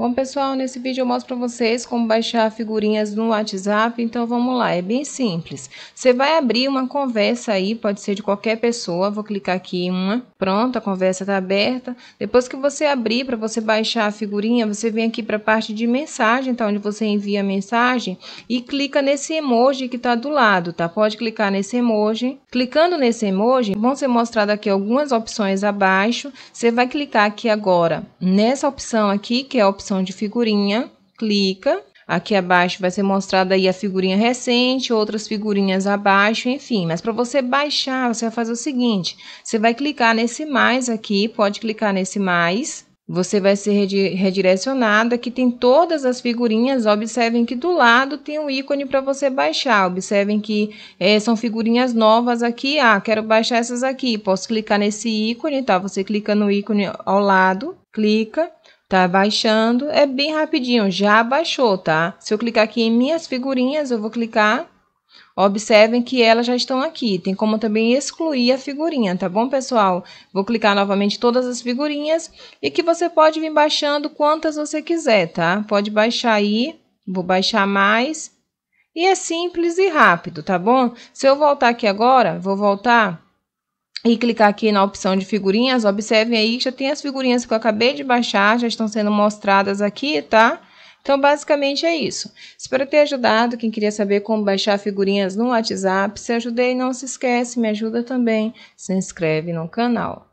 Bom pessoal, nesse vídeo eu mostro para vocês como baixar figurinhas no WhatsApp, então vamos lá, é bem simples. Você vai abrir uma conversa aí, pode ser de qualquer pessoa, vou clicar aqui em uma, pronto, a conversa está aberta. Depois que você abrir para você baixar a figurinha, você vem aqui para a parte de mensagem, então onde você envia a mensagem e clica nesse emoji que está do lado, tá? Pode clicar nesse emoji. Clicando nesse emoji, vão ser mostradas aqui algumas opções abaixo, você vai clicar aqui agora nessa opção aqui, que é a opção opção de figurinha, clica. Aqui abaixo vai ser mostrada aí a figurinha recente, outras figurinhas abaixo, enfim. Mas para você baixar, você vai fazer o seguinte, você vai clicar nesse mais aqui, pode clicar nesse mais, você vai ser redirecionado. Aqui tem todas as figurinhas. Observem que do lado tem um ícone para você baixar. Observem que é, são figurinhas novas aqui. Ah, quero baixar essas aqui. Posso clicar nesse ícone, tá? Você clica no ícone ao lado, clica, tá baixando. É bem rapidinho, já baixou, tá? Se eu clicar aqui em minhas figurinhas, eu vou clicar Observem que elas já estão aqui. Tem como também excluir a figurinha, tá bom, pessoal? Vou clicar novamente todas as figurinhas e que você pode vir baixando quantas você quiser, tá? Pode baixar aí, vou baixar mais. E é simples e rápido, tá bom? Se eu voltar aqui agora, vou voltar e clicar aqui na opção de figurinhas, observem aí que já tem as figurinhas que eu acabei de baixar, já estão sendo mostradas aqui, Tá? Então, basicamente é isso. Espero ter ajudado. Quem queria saber como baixar figurinhas no WhatsApp, se ajudei, não se esquece, me ajuda também. Se inscreve no canal.